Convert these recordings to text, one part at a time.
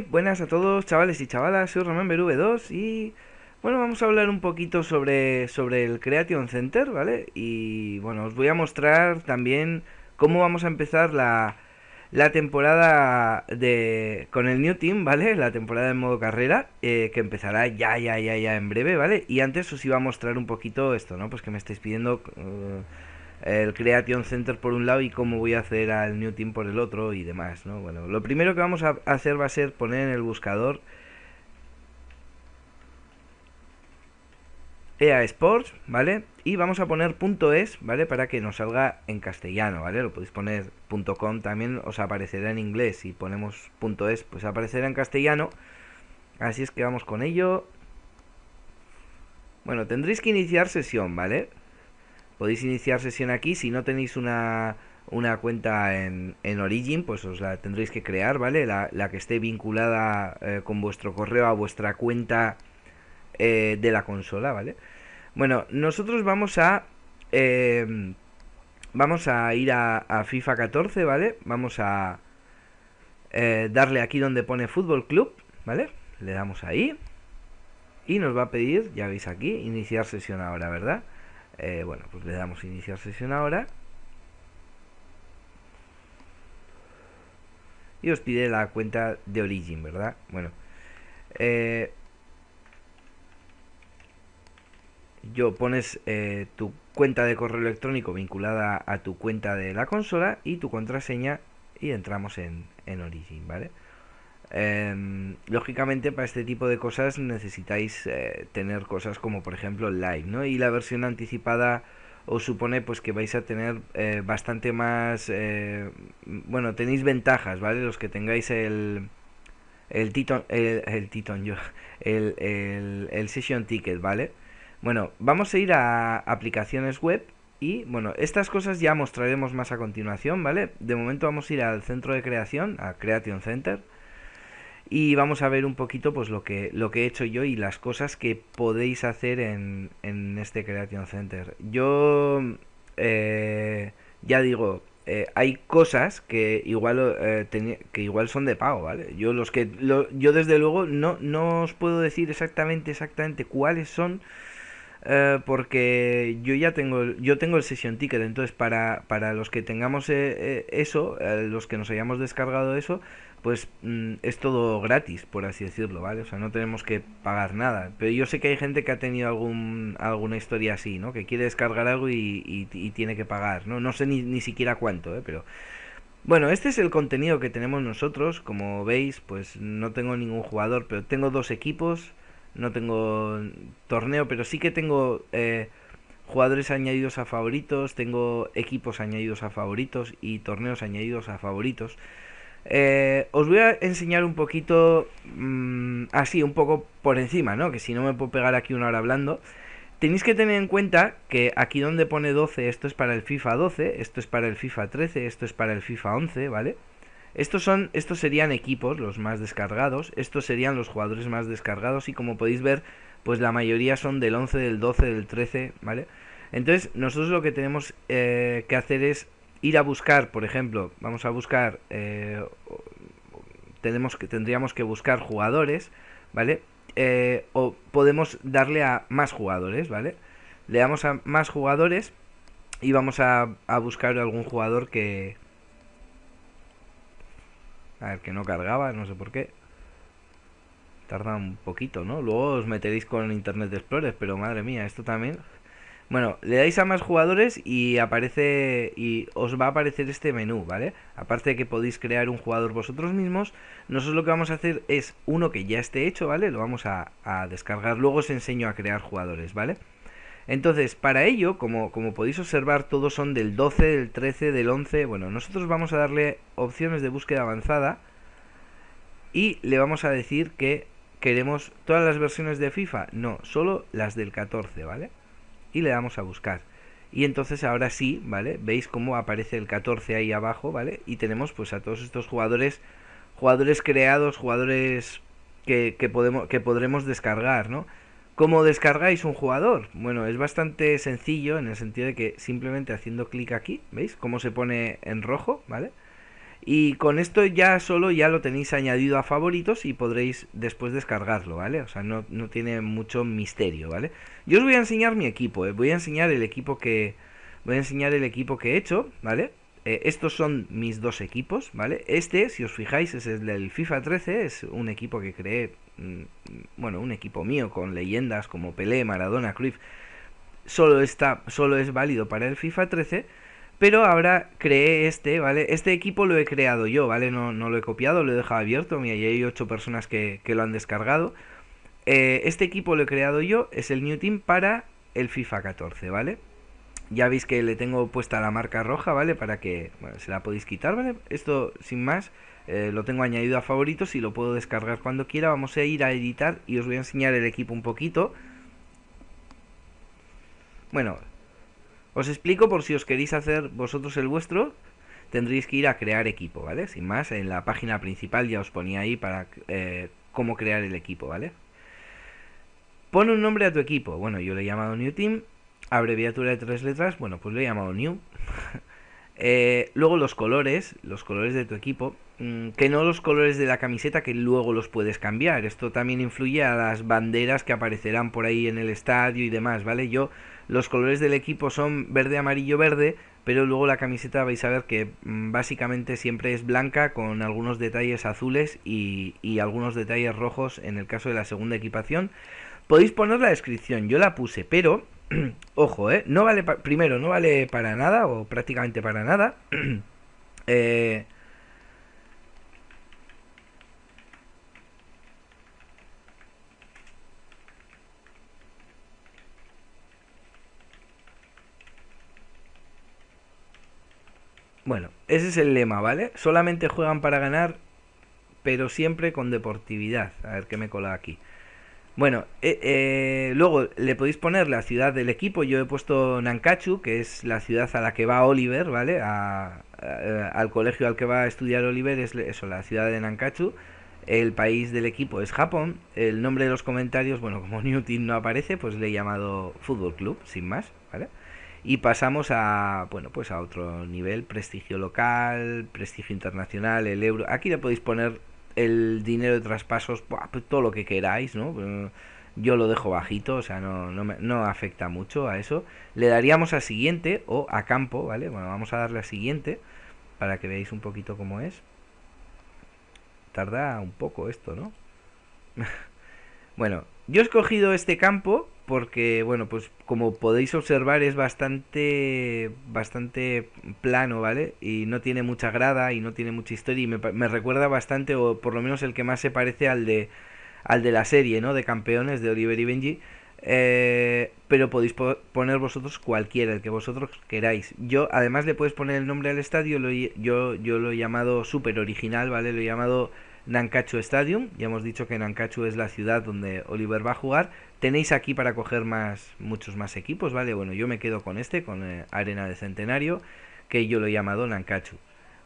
buenas a todos chavales y chavalas, soy Ramón V2 y bueno, vamos a hablar un poquito sobre, sobre el Creation Center, ¿vale? Y bueno, os voy a mostrar también cómo vamos a empezar la, temporada de con el New Team, ¿vale? La temporada en modo carrera, eh, que empezará ya, ya, ya, ya en breve, ¿vale? Y antes os iba a mostrar un poquito esto, ¿no? Pues que me estáis pidiendo... Eh, el Creation Center por un lado y cómo voy a hacer al New Team por el otro y demás, ¿no? Bueno, lo primero que vamos a hacer va a ser poner en el buscador EA Sports, ¿vale? Y vamos a poner .es, ¿vale? Para que nos salga en castellano, ¿vale? Lo podéis poner .com también, os aparecerá en inglés. Si ponemos .es, pues aparecerá en castellano. Así es que vamos con ello. Bueno, tendréis que iniciar sesión, ¿vale? Podéis iniciar sesión aquí. Si no tenéis una, cuenta en, en, Origin, pues os la tendréis que crear, ¿vale? La, que esté vinculada eh, con vuestro correo a vuestra cuenta eh, de la consola, ¿vale? Bueno, nosotros vamos a... Em, vamos a ir a, a, FIFA 14, ¿vale? Vamos a eh, darle aquí donde pone Fútbol Club, ¿vale? Le damos ahí. Y nos va a pedir, ya veis aquí, iniciar sesión ahora, ¿verdad? Eh, bueno, pues le damos iniciar sesión ahora. Y os pide la cuenta de Origin, ¿verdad? Bueno. Eh, yo pones eh, tu cuenta de correo electrónico vinculada a tu cuenta de la consola y tu contraseña y entramos en, en Origin, ¿vale? Em, lógicamente para este tipo de cosas necesitáis eh, tener cosas como por ejemplo live, Y la versión anticipada os supone pues que vais a tener eh, bastante más, eh, bueno, tenéis ventajas, ¿vale? Los que tengáis el el Titon, el, el titon, yo, el, el session ticket, ¿vale? Bueno, vamos a ir a aplicaciones web y bueno, estas cosas ya mostraremos más a continuación, ¿vale? De momento vamos a ir al centro de creación, a Creation Center y vamos a ver un poquito pues lo que lo que he hecho yo y las cosas que podéis hacer en, este Creation Center. Yo eh, ya digo, eh, hay cosas que igual eh, que igual son de pago, ¿vale? Yo los que yo desde luego no, no os puedo decir exactamente exactamente cuáles son porque yo ya tengo yo tengo el session ticket entonces para, los que tengamos eso los que nos hayamos descargado eso pues mm, es todo gratis, por así decirlo, ¿vale? O sea, no tenemos que pagar nada. Pero yo sé que hay gente que ha tenido algún, alguna historia así, ¿no? Que quiere descargar algo y, tiene que pagar, ¿no? No sé ni, ni siquiera cuánto, ¿eh? Pero... Bueno, este es el contenido que tenemos nosotros. Como veis, pues no tengo ningún jugador, pero tengo dos equipos. No tengo torneo, pero sí que tengo eh, jugadores añadidos a favoritos. Tengo equipos añadidos a favoritos y torneos añadidos a favoritos. Eh, os voy a enseñar un poquito, mm, así, un poco por encima, ¿no? Que si no me puedo pegar aquí una hora hablando. Tenéis que tener en cuenta que aquí donde pone 12, esto es para el FIFA 12, esto es para el FIFA 13, esto es para el FIFA 11, ¿vale? Estos, son, estos serían equipos, los más descargados, estos serían los jugadores más descargados y como podéis ver, pues la mayoría son del 11, del 12, del 13, ¿vale? Entonces, nosotros lo que tenemos eh, que hacer es ir a buscar, por ejemplo, vamos a buscar, eh, tenemos que, tendríamos que buscar jugadores, ¿vale? Eh, o podemos darle a más jugadores, ¿vale? Le damos a más jugadores y vamos a, buscar algún jugador que... A ver, que no cargaba, no sé por qué. Tarda un poquito, ¿no? Luego os meteréis con Internet Explorer, pero madre mía, esto también... Bueno, le dais a más jugadores y aparece y os va a aparecer este menú, ¿vale? Aparte de que podéis crear un jugador vosotros mismos, nosotros lo que vamos a hacer es uno que ya esté hecho, ¿vale? Lo vamos a, descargar, luego os enseño a crear jugadores, ¿vale? Entonces, para ello, como, como podéis observar, todos son del 12, del 13, del 11, bueno, nosotros vamos a darle opciones de búsqueda avanzada y le vamos a decir que queremos todas las versiones de FIFA, no, solo las del 14, ¿vale? y le damos a buscar. Y entonces ahora sí, ¿vale? Veis cómo aparece el 14 ahí abajo, ¿vale? Y tenemos pues a todos estos jugadores, jugadores creados, jugadores que, podemos, que podremos descargar, ¿no? ¿Cómo descargáis un jugador? Bueno, es bastante sencillo en el sentido de que simplemente haciendo clic aquí, ¿veis? Cómo se pone en rojo, ¿vale? vale y con esto ya solo ya lo tenéis añadido a favoritos y podréis después descargarlo, ¿vale? O sea, no, no tiene mucho misterio, ¿vale? Yo os voy a enseñar mi equipo, ¿eh? voy a enseñar el equipo que. Voy a enseñar el equipo que he hecho, ¿vale? Eh, estos son mis dos equipos, ¿vale? Este, si os fijáis, es el del FIFA 13, es un equipo que creé, mm, bueno, un equipo mío con leyendas como Pelé, Maradona, Cruyff. Solo está, solo es válido para el FIFA 13 pero ahora creé este, ¿vale? Este equipo lo he creado yo, ¿vale? No, lo he copiado, lo he dejado abierto. Mira, ya hay ocho personas que, lo han descargado. Eh, este equipo lo he creado yo, es el New Team para el FIFA 14, ¿vale? Ya veis que le tengo puesta la marca roja, ¿vale? Para que se la podéis quitar, ¿vale? Esto, sin más, eh, lo tengo añadido a favoritos y lo puedo descargar cuando quiera. Vamos a ir a editar y os voy a enseñar el equipo un poquito. Bueno, os explico por si os queréis hacer vosotros el vuestro, tendréis que ir a crear equipo, ¿vale? Sin más, en la página principal ya os ponía ahí para eh, cómo crear el equipo, ¿vale? Pon un nombre a tu equipo. Bueno, yo le he llamado New Team, abreviatura de tres letras, bueno, pues le he llamado New. Eh, luego los colores, los colores de tu equipo, mm, que no los colores de la camiseta que luego los puedes cambiar. Esto también influye a las banderas que aparecerán por ahí en el estadio y demás, ¿vale? Yo los colores del equipo son verde, amarillo, verde, pero luego la camiseta vais a ver que mm, básicamente siempre es blanca con algunos detalles azules y, algunos detalles rojos en el caso de la segunda equipación. Podéis poner la descripción, yo la puse, pero ojo, ¿eh? no vale primero, no vale para nada o prácticamente para nada. eh, Bueno, ese es el lema, ¿vale? Solamente juegan para ganar, pero siempre con deportividad. A ver qué me cola aquí. Bueno, eh, eh, luego le podéis poner la ciudad del equipo. Yo he puesto Nankachu, que es la ciudad a la que va Oliver, ¿vale? al colegio al que va a estudiar Oliver es eso, la ciudad de Nankachu. El país del equipo es Japón. El nombre de los comentarios, bueno, como Newton no aparece, pues le he llamado Fútbol Club, sin más, ¿vale? y pasamos a bueno pues a otro nivel prestigio local prestigio internacional el euro aquí le podéis poner el dinero de traspasos pues todo lo que queráis no yo lo dejo bajito o sea no no afecta mucho a eso le daríamos a siguiente o a campo vale bueno vamos a darle a siguiente para que veáis un poquito cómo es tarda un poco esto no bueno yo he escogido este campo porque bueno, pues como podéis observar es bastante bastante plano, ¿vale? Y no tiene mucha grada y no tiene mucha historia y me, recuerda bastante o por lo menos el que más se parece al de al de la serie, ¿no? De campeones de Oliver y Benji. Eh, pero podéis poner vosotros cualquiera, el que vosotros queráis. Yo, además, le puedes poner el nombre al estadio. yo, yo lo he llamado super original, ¿vale? Lo he llamado Nankachu Stadium. Ya hemos dicho que Nankachu es la ciudad donde Oliver va a jugar. Tenéis aquí para coger más, muchos más equipos, ¿vale? Bueno, yo me quedo con este, con eh, Arena de Centenario, que yo lo he llamado Nankachu.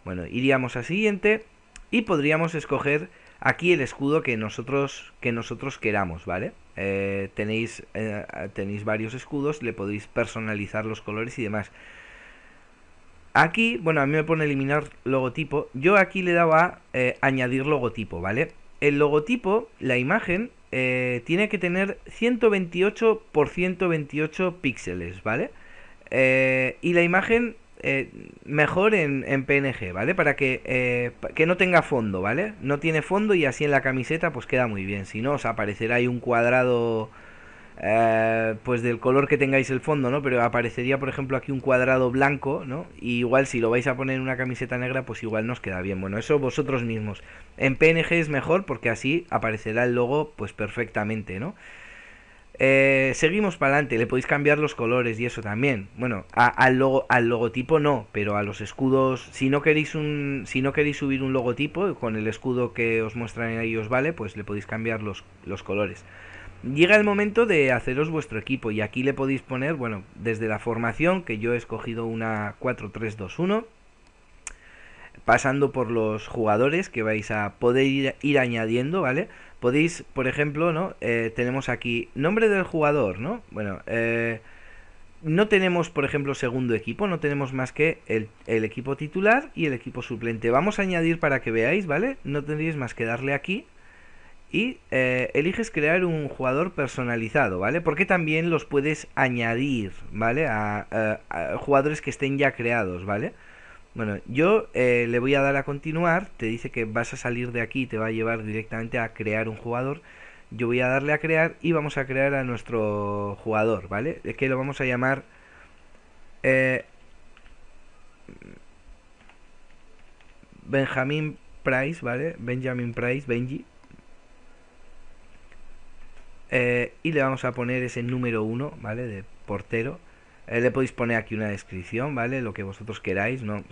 Bueno, iríamos a siguiente y podríamos escoger aquí el escudo que nosotros, que nosotros queramos, ¿vale? Eh, tenéis, eh, tenéis varios escudos, le podéis personalizar los colores y demás. Aquí, bueno, a mí me pone eliminar logotipo. Yo aquí le daba a eh, añadir logotipo, ¿vale? El logotipo, la imagen, eh, tiene que tener 128 por 128 píxeles, ¿vale? Eh, y la imagen mejor en, en, PNG, ¿vale? Para que, que no tenga fondo, ¿vale? No tiene fondo y así en la camiseta pues queda muy bien. Si no, os aparecerá ahí un cuadrado eh, pues del color que tengáis el fondo, ¿no? Pero aparecería, por ejemplo, aquí un cuadrado blanco, ¿no? igual si lo vais a poner en una camiseta negra, pues igual nos queda bien. Bueno, eso vosotros mismos. En PNG es mejor porque así aparecerá el logo pues perfectamente, ¿no? Eh, seguimos para adelante, le podéis cambiar los colores y eso también. Bueno, al, logo, al logotipo no, pero a los escudos, si no, queréis un, si no queréis subir un logotipo, con el escudo que os muestran ahí os vale, pues le podéis cambiar los, los colores. Llega el momento de haceros vuestro equipo y aquí le podéis poner, bueno, desde la formación, que yo he escogido una 4-3-2-1, pasando por los jugadores que vais a poder ir, añadiendo, ¿vale? Podéis, por ejemplo, ¿no? Eh, tenemos aquí nombre del jugador, ¿no? Bueno, eh, no tenemos, por ejemplo, segundo equipo, no tenemos más que el, el, equipo titular y el equipo suplente. Vamos a añadir para que veáis, ¿vale? No tendréis más que darle aquí y eh, eliges crear un jugador personalizado, ¿vale? Porque también los puedes añadir, ¿vale? A, jugadores que estén ya creados, ¿vale? Bueno, yo eh, le voy a dar a continuar, te dice que vas a salir de aquí, y te va a llevar directamente a crear un jugador. Yo voy a darle a crear y vamos a crear a nuestro jugador, ¿vale? Es eh, que lo vamos a llamar... Eh, Benjamin Price, ¿vale? Benjamin Price, Benji. Eh, y le vamos a poner ese número 1, ¿vale? De portero. Eh, le podéis poner aquí una descripción, ¿vale? Lo que vosotros queráis, no,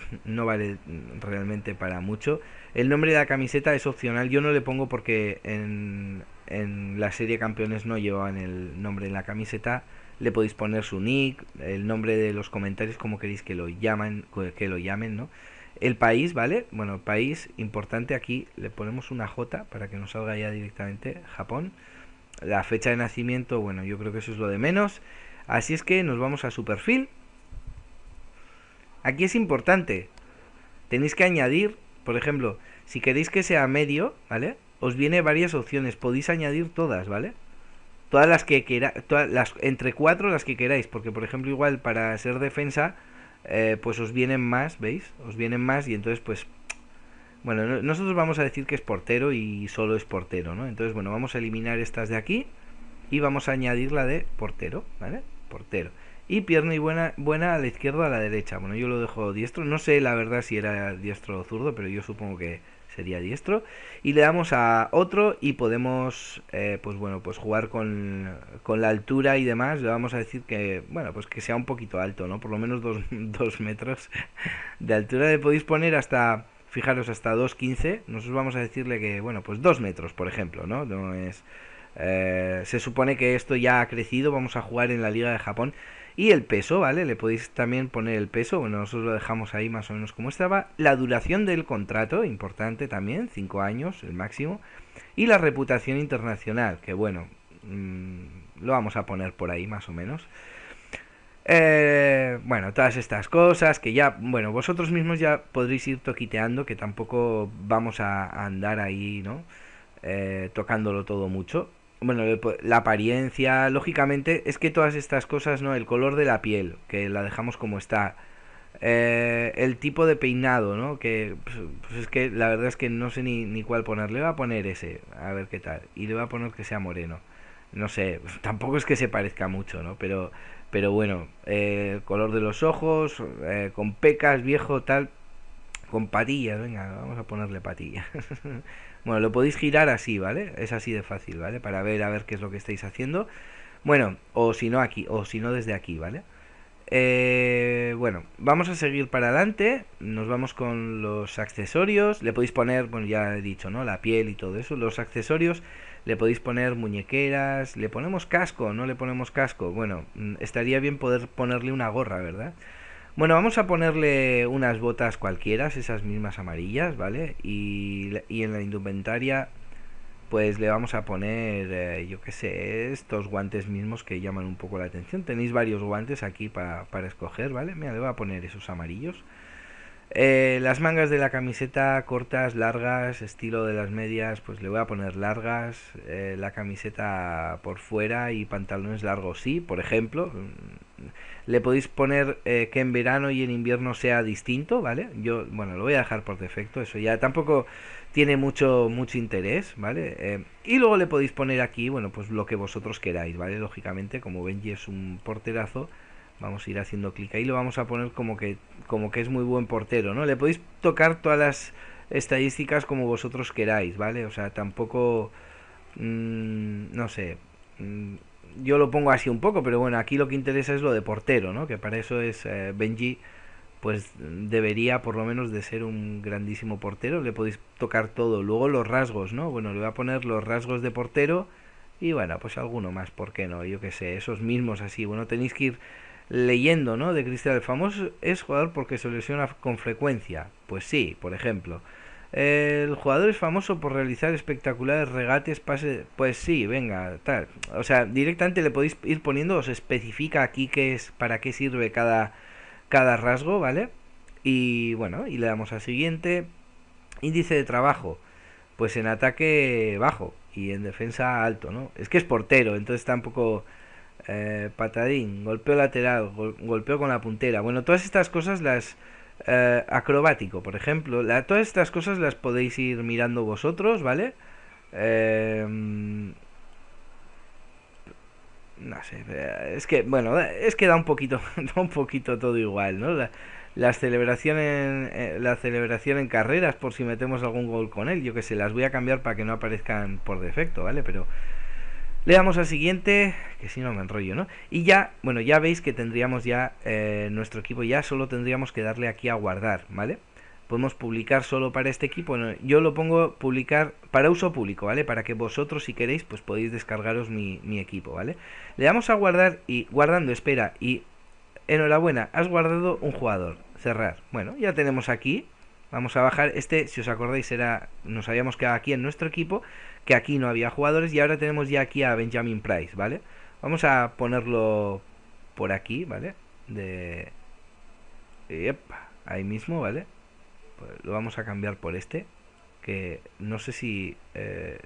vale realmente para mucho. El nombre de la camiseta es opcional, yo no le pongo porque en, la serie campeones no llevaban el nombre en la camiseta. Le podéis poner su nick, el nombre de los comentarios, como queréis que lo llamen, que lo llamen, ¿no? El país, ¿vale? Bueno, país, importante aquí, le ponemos una J para que nos salga ya directamente Japón la fecha de nacimiento, bueno, yo creo que eso es lo de menos. Así es que nos vamos a su perfil. Aquí es importante. Tenéis que añadir, por ejemplo, si queréis que sea medio, ¿vale? Os viene varias opciones, podéis añadir todas, ¿vale? Todas las que queráis, las, entre cuatro las que queráis, porque por ejemplo igual para ser defensa, eh, pues os vienen más, ¿veis? Os vienen más y entonces pues bueno, nosotros vamos a decir que es portero y solo es portero, ¿no? Entonces, bueno, vamos a eliminar estas de aquí y vamos a añadir la de portero, ¿vale? Portero. Y pierna y buena, buena a la izquierda a la derecha. Bueno, yo lo dejo diestro. No sé la verdad si era diestro o zurdo, pero yo supongo que sería diestro. Y le damos a otro y podemos, eh, pues bueno, pues jugar con, con, la altura y demás. Le vamos a decir que, bueno, pues que sea un poquito alto, ¿no? Por lo menos dos, dos metros de altura. Le podéis poner hasta fijaros hasta 2.15, nosotros vamos a decirle que, bueno, pues 2 metros, por ejemplo, ¿no? es... Eh, se supone que esto ya ha crecido, vamos a jugar en la Liga de Japón. Y el peso, ¿vale? Le podéis también poner el peso, bueno, nosotros lo dejamos ahí más o menos como estaba. La duración del contrato, importante también, 5 años, el máximo. Y la reputación internacional, que bueno, mm, lo vamos a poner por ahí más o menos. Eh, bueno, todas estas cosas que ya, bueno, vosotros mismos ya podréis ir toquiteando, que tampoco vamos a, andar ahí, ¿no? Eh, tocándolo todo mucho. Bueno, la apariencia, lógicamente, es que todas estas cosas, ¿no? El color de la piel, que la dejamos como está. Eh, el tipo de peinado, ¿no? Que pues, pues es que la verdad es que no sé ni, ni cuál poner. Le voy a poner ese, a ver qué tal. Y le voy a poner que sea moreno. No sé, tampoco es que se parezca mucho, ¿no? Pero pero bueno, eh, color de los ojos, eh, con pecas, viejo, tal. Con patillas, venga, vamos a ponerle patillas. bueno, lo podéis girar así, ¿vale? Es así de fácil, ¿vale? Para ver a ver qué es lo que estáis haciendo. Bueno, o si no aquí, o si no desde aquí, ¿vale? Eh, bueno, vamos a seguir para adelante. Nos vamos con los accesorios. Le podéis poner, bueno, ya he dicho, ¿no? La piel y todo eso. Los accesorios le podéis poner muñequeras, le ponemos casco, no le ponemos casco. Bueno, mm, estaría bien poder ponerle una gorra, ¿verdad? Bueno, vamos a ponerle unas botas cualquiera, esas mismas amarillas, ¿vale? Y, y en la indumentaria, pues le vamos a poner, eh, yo qué sé, estos guantes mismos que llaman un poco la atención. Tenéis varios guantes aquí para, para escoger, ¿vale? Mira, le voy a poner esos amarillos. Eh, las mangas de la camiseta cortas, largas, estilo de las medias, pues le voy a poner largas. Eh, la camiseta por fuera y pantalones largos, sí, por ejemplo. Mm, le podéis poner eh, que en verano y en invierno sea distinto, ¿vale? Yo, bueno, lo voy a dejar por defecto, eso ya tampoco tiene mucho, mucho interés, ¿vale? y luego le podéis poner aquí, bueno, pues lo que vosotros queráis, ¿vale? Lógicamente, como Benji es un porterazo, Vamos a ir haciendo clic ahí, lo vamos a poner como que, como que es muy buen portero, ¿no? Le podéis tocar todas las estadísticas como vosotros queráis, ¿vale? O sea, tampoco, mm, no sé, mm, yo lo pongo así un poco, pero bueno, aquí lo que interesa es lo de portero, ¿no? Que para eso es eh, Benji, pues debería por lo menos de ser un grandísimo portero, le podéis tocar todo. Luego los rasgos, ¿no? Bueno, le voy a poner los rasgos de portero y bueno, pues alguno más, ¿por qué no? Yo qué sé, esos mismos así. Bueno, tenéis que ir leyendo, ¿no? De Cristal. el famoso es jugador porque se lesiona con frecuencia. Pues sí, por ejemplo. El jugador es famoso por realizar espectaculares regates, pases. Pues sí, venga, tal. O sea, directamente le podéis ir poniendo, os especifica aquí qué es, para qué sirve cada, cada rasgo, ¿vale? Y bueno, y le damos al siguiente. Índice de trabajo. Pues en ataque bajo y en defensa alto, ¿no? Es que es portero, entonces tampoco eh, patadín, golpeo lateral, golpeo con la puntera. Bueno, todas estas cosas las... Eh, acrobático, por ejemplo. La, todas estas cosas las podéis ir mirando vosotros, ¿vale? Em, no sé, eh, es que, bueno, es que da un poquito, da un poquito todo igual, ¿no? La, las celebraciones, eh, la celebración en carreras, por si metemos algún gol con él, yo que sé, las voy a cambiar para que no aparezcan por defecto, ¿vale? Pero le damos al siguiente, que si no me enrollo, ¿no? Y ya, bueno, ya veis que tendríamos ya eh, nuestro equipo, ya solo tendríamos que darle aquí a guardar, ¿vale? Podemos publicar solo para este equipo, yo lo pongo publicar para uso público, ¿vale? Para que vosotros si queréis, pues podéis descargaros mi, mi equipo, ¿vale? Le damos a guardar y guardando, espera, y enhorabuena, has guardado un jugador, cerrar. Bueno, ya tenemos aquí Vamos a bajar este, si os acordáis, era nos habíamos quedado aquí en nuestro equipo, que aquí no había jugadores y ahora tenemos ya aquí a Benjamin Price, ¿vale? Vamos a ponerlo por aquí, ¿vale? De... Yep, ahí mismo, ¿vale? Pues lo vamos a cambiar por este, que no sé si... Eh,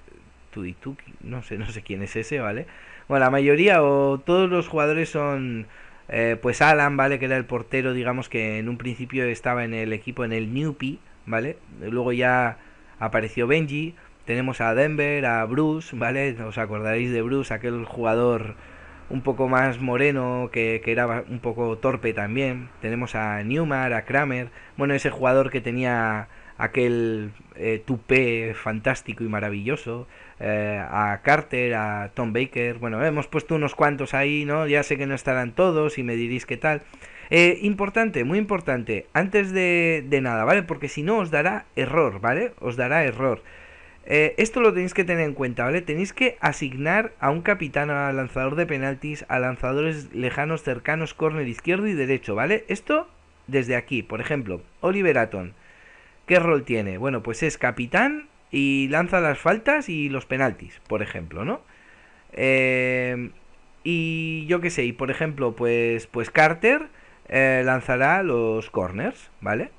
tú... no sé, no sé quién es ese, ¿vale? Bueno, la mayoría o todos los jugadores son eh, pues Alan, ¿vale? Que era el portero, digamos, que en un principio estaba en el equipo, en el Newpie, ¿vale? Luego ya apareció Benji, tenemos a Denver, a Bruce, ¿vale? Os acordaréis de Bruce, aquel jugador un poco más moreno, que, era un poco torpe también. Tenemos a Newmar, a Kramer, bueno, ese jugador que tenía aquel eh, tupé fantástico y maravilloso. Eh, a Carter, a Tom Baker. Bueno, hemos puesto unos cuantos ahí, ¿no? Ya sé que no estarán todos y me diréis qué tal. Eh, importante, muy importante, antes de, nada, ¿vale? Porque si no os dará error, ¿vale? Os dará error. Eh, esto lo tenéis que tener en cuenta, ¿vale? Tenéis que asignar a un capitán, a lanzador de penaltis, a lanzadores lejanos, cercanos, córner izquierdo y derecho, ¿vale? Esto desde aquí, por ejemplo, Oliver Aton. ¿Qué rol tiene? Bueno, pues es capitán y lanza las faltas y los penaltis, por ejemplo, ¿no? Eh, y yo qué sé, y por ejemplo, pues, pues Carter eh, lanzará los corners, ¿vale?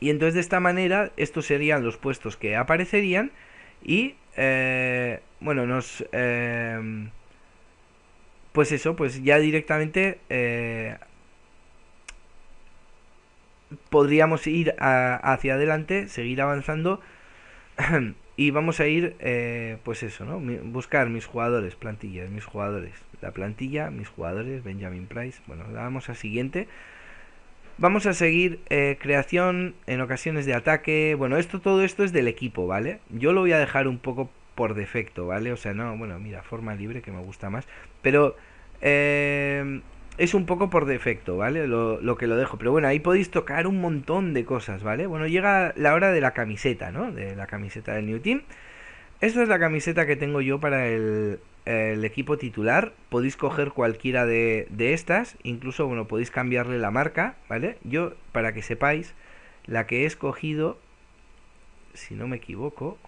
Y entonces de esta manera, estos serían los puestos que aparecerían y, eh, bueno, nos... pues eso, pues ya directamente podríamos ir hacia adelante, seguir avanzando y vamos a ir, eh, pues eso, ¿no? buscar mis jugadores, plantillas, mis jugadores, la plantilla, mis jugadores, Benjamin Price. Bueno, vamos a siguiente. Vamos a seguir eh, creación en ocasiones de ataque. Bueno, esto todo esto es del equipo, ¿vale? Yo lo voy a dejar un poco por defecto, ¿vale? O sea, no, bueno, mira, forma libre que me gusta más. Pero eh, es un poco por defecto, ¿vale? Lo, que lo dejo. Pero bueno, ahí podéis tocar un montón de cosas, ¿vale? Bueno, llega la hora de la camiseta, ¿no? De la camiseta del New Team. Esta es la camiseta que tengo yo para el, equipo titular. Podéis coger cualquiera de, estas. Incluso, bueno, podéis cambiarle la marca, ¿vale? Yo, para que sepáis, la que he escogido, si no me equivoco...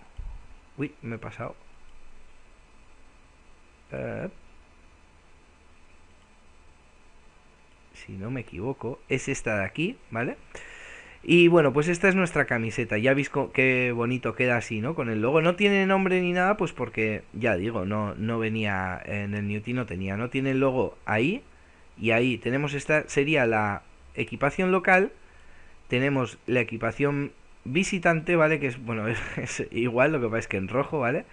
Uy, me he pasado. Eh... si no me equivoco, es esta de aquí, ¿vale? Y bueno, pues esta es nuestra camiseta. Ya veis qué bonito queda así, ¿no? Con el logo. No tiene nombre ni nada, pues porque, ya digo, no, no venía en el Newty, no tenía. No tiene el logo ahí. Y ahí tenemos esta, sería la equipación local. Tenemos la equipación visitante, ¿vale? Que es, bueno, es, es igual, lo que pasa es que en rojo, ¿vale?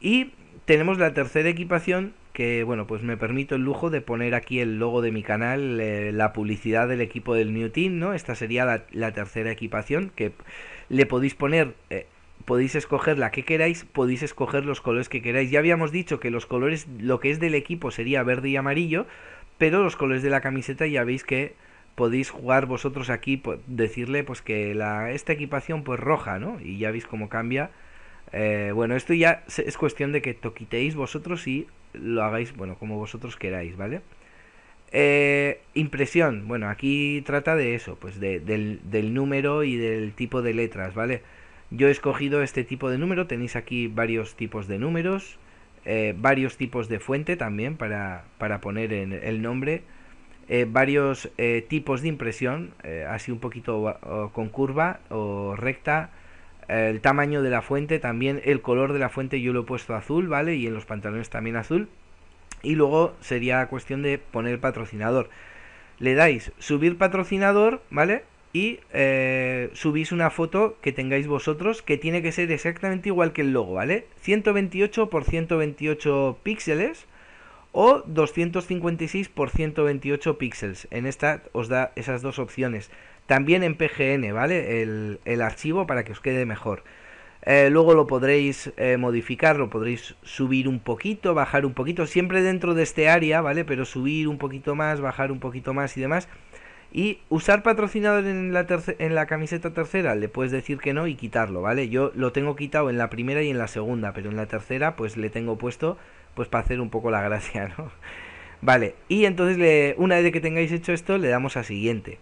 Y tenemos la tercera equipación que bueno, pues me permito el lujo de poner aquí el logo de mi canal, eh, la publicidad del equipo del New Team, ¿no? Esta sería la, tercera equipación que le podéis poner, eh, podéis escoger la que queráis, podéis escoger los colores que queráis. Ya habíamos dicho que los colores, lo que es del equipo sería verde y amarillo, pero los colores de la camiseta ya veis que podéis jugar vosotros aquí, pues, decirle pues que la, esta equipación pues roja, ¿no? Y ya veis cómo cambia. Eh, bueno, esto ya es cuestión de que toquitéis vosotros y lo hagáis, bueno, como vosotros queráis, ¿vale? Eh, impresión, bueno, aquí trata de eso, pues del, número y del tipo de letras, ¿vale? Yo he escogido este tipo de número, tenéis aquí varios tipos de números, eh, varios tipos de fuente también para, poner en el nombre, eh, varios tipos de impresión, así un poquito con curva o recta, el tamaño de la fuente, también el color de la fuente yo lo he puesto azul, ¿vale? Y en los pantalones también azul. Y luego sería cuestión de poner patrocinador. Le dais subir patrocinador, ¿vale? Y eh, subís una foto que tengáis vosotros que tiene que ser exactamente igual que el logo, ¿vale? 128 por 128 píxeles o 256 por 128 píxeles. En esta os da esas dos opciones también en PGN, ¿vale? El, archivo para que os quede mejor. Eh, luego lo podréis eh, modificar, lo podréis subir un poquito, bajar un poquito, siempre dentro de este área, ¿vale? Pero subir un poquito más, bajar un poquito más y demás. Y usar patrocinador en la, en la camiseta tercera, le puedes decir que no y quitarlo, ¿vale? Yo lo tengo quitado en la primera y en la segunda, pero en la tercera pues le tengo puesto pues para hacer un poco la gracia, ¿no? Vale, y entonces una vez que tengáis hecho esto le damos a siguiente.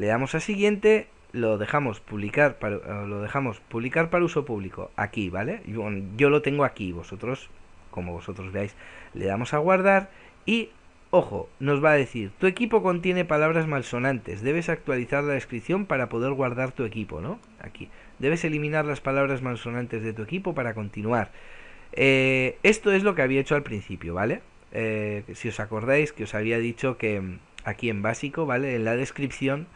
Le damos a siguiente, lo dejamos publicar para, eh, lo dejamos publicar para uso público aquí, ¿vale? Yo, yo lo tengo aquí, vosotros, como vosotros veáis, le damos a guardar y Ojo, nos va a decir, tu equipo contiene palabras malsonantes, debes actualizar la descripción para poder guardar tu equipo, ¿no? Aquí, debes eliminar las palabras malsonantes de tu equipo para continuar. Eh, esto es lo que había hecho al principio, ¿vale? Eh, si os acordáis que os había dicho que mm, aquí en básico, ¿vale? En la descripción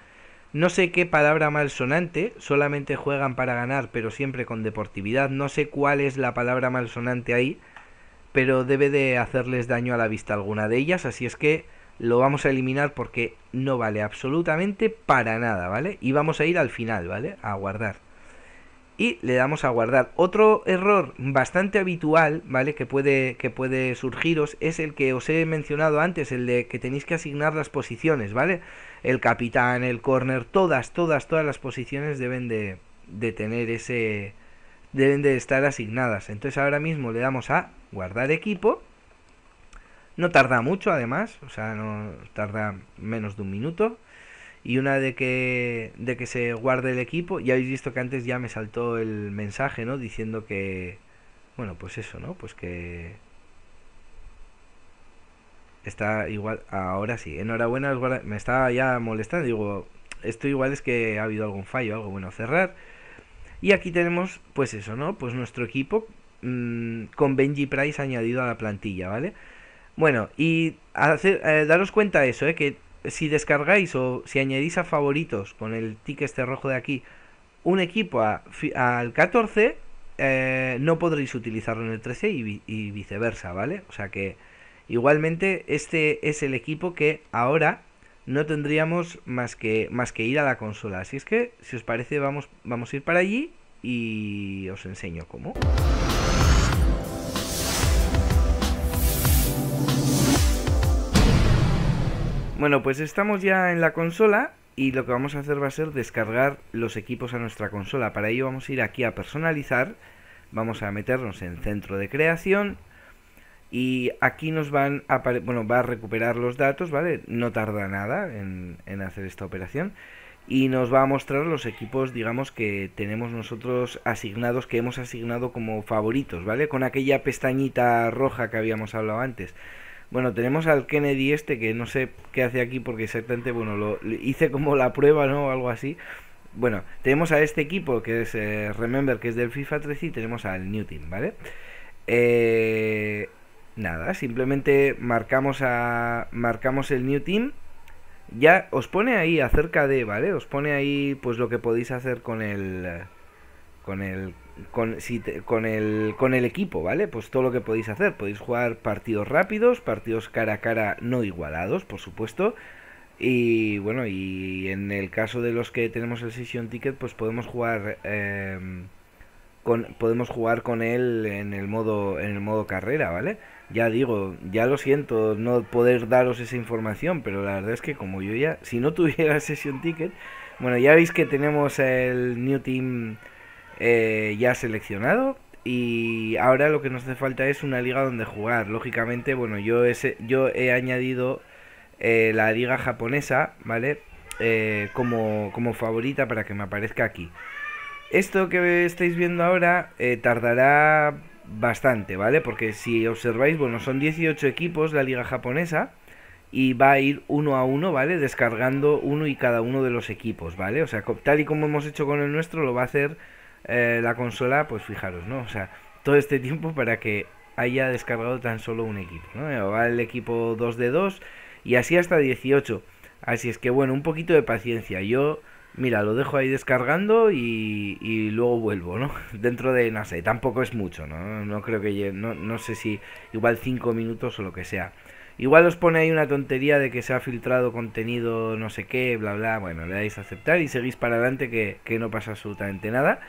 no sé qué palabra malsonante, solamente juegan para ganar, pero siempre con deportividad. No sé cuál es la palabra malsonante ahí, pero debe de hacerles daño a la vista alguna de ellas, así es que lo vamos a eliminar porque no vale absolutamente para nada, ¿vale? Y vamos a ir al final, ¿vale? A guardar y le damos a guardar. Otro error bastante habitual, ¿vale? Que puede, que puede surgiros es el que os he mencionado antes, el de que tenéis que asignar las posiciones, ¿vale? El capitán, el corner, todas, todas, todas las posiciones deben de, de tener ese... deben de estar asignadas. Entonces ahora mismo le damos a guardar equipo. No tarda mucho además, o sea, no tarda menos de un minuto y una de que, de que se guarde el equipo. Ya habéis visto que antes ya me saltó el mensaje, ¿no? Diciendo que, bueno, pues eso, ¿no? Pues que está igual, ahora sí, enhorabuena, me estaba ya molestando, digo, esto igual es que ha habido algún fallo, algo bueno, cerrar. Y aquí tenemos, pues eso, ¿no? Pues nuestro equipo mm, con Benji Price añadido a la plantilla, ¿vale? Bueno, y eh, daros cuenta de eso, ¿eh? que si descargáis o si añadís a favoritos con el tick este rojo de aquí un equipo al 14, eh, no podréis utilizarlo en el 13 y, viceversa, ¿vale? O sea que igualmente este es el equipo que ahora no tendríamos más que, más que ir a la consola. Así es que, si os parece, vamos, vamos a ir para allí y os enseño cómo. Bueno, pues estamos ya en la consola y lo que vamos a hacer va a ser descargar los equipos a nuestra consola. Para ello vamos a ir aquí a personalizar, vamos a meternos en centro de creación y aquí nos van a, bueno, va a recuperar los datos, ¿vale? No tarda nada en, en hacer esta operación y nos va a mostrar los equipos, digamos, que tenemos nosotros asignados, que hemos asignado como favoritos, ¿vale? Con aquella pestañita roja que habíamos hablado antes. Bueno, tenemos al Kennedy este que no sé qué hace aquí porque exactamente, bueno, lo, hice como la prueba, ¿no? O algo así. Bueno, tenemos a este equipo que es eh, Remember, que es del FIFA 13 y tenemos al New Team, ¿vale? Eh, nada, simplemente marcamos, a, marcamos el New Team. Ya os pone ahí acerca de, ¿vale? Os pone ahí pues lo que podéis hacer con el, con el con, si con, el, con el equipo, ¿vale? Pues todo lo que podéis hacer. Podéis jugar partidos rápidos, partidos cara a cara no igualados, por supuesto. Y bueno, y en el caso de los que tenemos el session ticket, pues podemos jugar em, con, podemos jugar con él en el modo en el modo carrera, ¿vale? Ya digo, ya lo siento no poder daros esa información, pero la verdad es que como yo ya, si no tuviera session ticket, bueno, ya veis que tenemos el New Team eh, ya seleccionado y ahora lo que nos hace falta es una liga donde jugar. Lógicamente, bueno, yo, ese, yo he añadido eh, la liga japonesa, ¿vale? Eh, como, como, favorita para que me aparezca aquí. Esto que estáis viendo ahora tardará bastante, ¿vale? Porque si observáis, bueno, son 18 equipos la liga japonesa y va a ir uno a uno, ¿vale? Descargando uno y cada uno de los equipos, ¿vale? O sea, tal y como hemos hecho con el nuestro, lo va a hacer eh, la consola, pues fijaros, ¿no? O sea, todo este tiempo para que haya descargado tan solo un equipo, ¿no? Eh, va el equipo 2 de 2 y así hasta 18. Así es que bueno, un poquito de paciencia. Yo, mira, lo dejo ahí descargando y, luego vuelvo, ¿no? Dentro de, no sé, tampoco es mucho, ¿no? No creo que no, sé si igual 5 minutos o lo que sea. Igual os pone ahí una tontería de que se ha filtrado contenido no sé qué, bla, bla. Bueno, le dais a aceptar y seguís para adelante que, que no pasa absolutamente nada.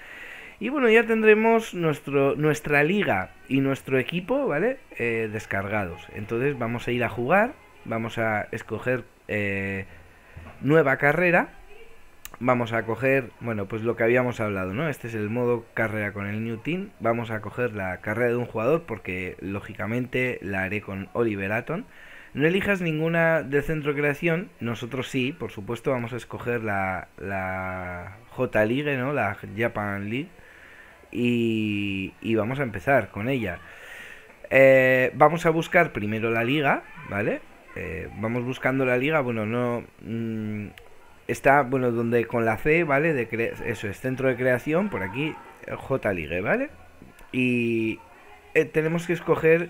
Y bueno, ya tendremos nuestro, nuestra liga y nuestro equipo, ¿vale? Eh, descargados. Entonces vamos a ir a jugar, vamos a escoger eh, nueva carrera, vamos a coger, bueno, pues lo que habíamos hablado, ¿no? Este es el modo carrera con el New Team, vamos a coger la carrera de un jugador porque lógicamente la haré con Oliver Aton. No elijas ninguna de centro creación, nosotros sí, por supuesto vamos a escoger la, la J League, ¿no? La Japan League y, vamos a empezar con ella. Eh, vamos a buscar primero la liga, ¿vale? Eh, vamos buscando la liga, bueno, no... Mm, está, bueno, donde con la C, ¿vale? De eso es centro de creación, por aquí, J liga ¿vale? Y eh, tenemos que escoger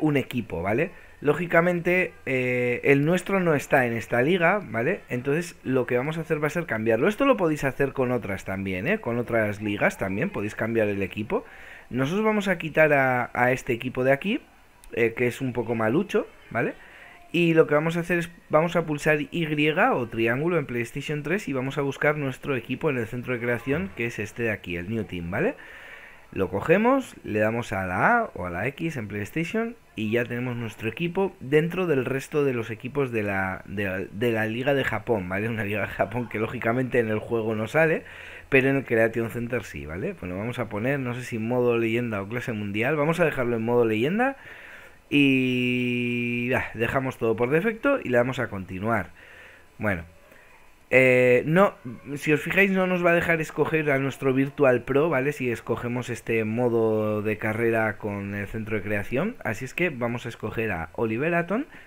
un equipo, ¿vale? Lógicamente, eh, el nuestro no está en esta liga, ¿vale? Entonces lo que vamos a hacer va a ser cambiarlo. Esto lo podéis hacer con otras también, ¿eh? Con otras ligas también, podéis cambiar el equipo. Nosotros vamos a quitar a, este equipo de aquí, eh, que es un poco malucho, ¿vale? Y lo que vamos a hacer es, vamos a pulsar Y o triángulo en PlayStation 3 y vamos a buscar nuestro equipo en el centro de creación, que es este de aquí, el New Team, ¿vale? vale lo cogemos, le damos a la A o a la X en PlayStation y ya tenemos nuestro equipo dentro del resto de los equipos de la, de la, Liga de Japón, ¿vale? Una Liga de Japón que lógicamente en el juego no sale, pero en el Creation Center sí, ¿vale? Bueno, pues vamos a poner, no sé si modo leyenda o clase mundial, vamos a dejarlo en modo leyenda y dejamos todo por defecto y le damos a continuar. Bueno, eh, no, si os fijáis no nos va a dejar escoger a nuestro Virtual Pro, ¿vale? Si escogemos este modo de carrera con el centro de creación. Así es que vamos a escoger a Oliver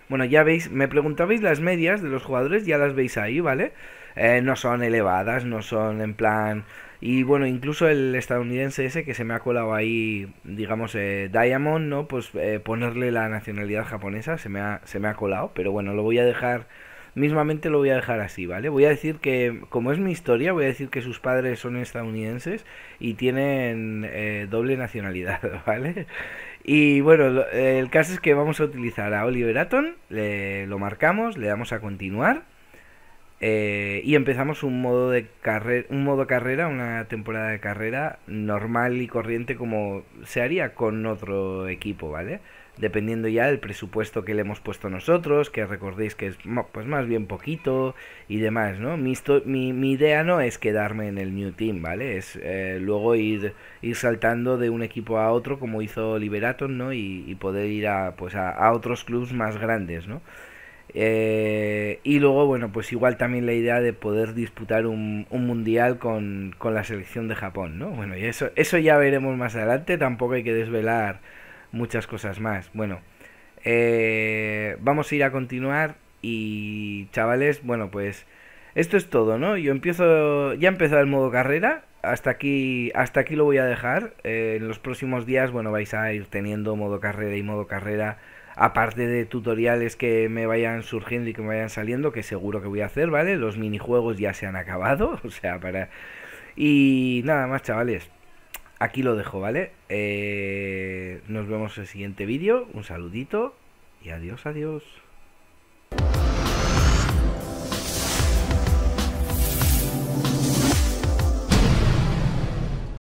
Bueno, ya veis, me preguntabais las medias de los jugadores, ya las veis ahí, ¿vale? Eh, no son elevadas, no son en plan... Y bueno, incluso el estadounidense ese que se me ha colado ahí, digamos, eh, Diamond, ¿no? Pues ponerle la nacionalidad japonesa se me, ha, se me ha colado, pero bueno, lo voy a dejar mismamente lo voy a dejar así, ¿vale? Voy a decir que, como es mi historia, voy a decir que sus padres son estadounidenses y tienen eh, doble nacionalidad, ¿vale? Y bueno, eh, el caso es que vamos a utilizar a Oliver Atton, le, lo marcamos, le damos a continuar eh, y empezamos un modo de carrera, un modo carrera, una temporada de carrera normal y corriente como se haría con otro equipo, ¿vale? dependiendo ya del presupuesto que le hemos puesto nosotros, que recordéis que es pues más bien poquito y demás, ¿no? Mi, mi, idea no es quedarme en el New Team, ¿vale? Es eh, luego ir, ir saltando de un equipo a otro como hizo Liberaton, ¿no? Y, poder ir a, pues a, otros clubes más grandes, ¿no? Eh, y luego, bueno, pues igual también la idea de poder disputar un, mundial con, con, la selección de Japón, ¿no? Bueno, y eso, eso ya veremos más adelante, tampoco hay que desvelar muchas cosas más. Bueno, eh, vamos a ir a continuar y chavales, bueno, pues esto es todo, ¿no? Yo empiezo, ya he empezado el modo carrera, hasta aquí, hasta aquí lo voy a dejar. Eh, en los próximos días, bueno, vais a ir teniendo modo carrera y modo carrera, aparte de tutoriales que me vayan surgiendo y que me vayan saliendo, que seguro que voy a hacer, ¿vale? Los minijuegos ya se han acabado, o sea, para... Y nada más, chavales aquí lo dejo, ¿vale? Eh, nos vemos en el siguiente vídeo. Un saludito y adiós, adiós.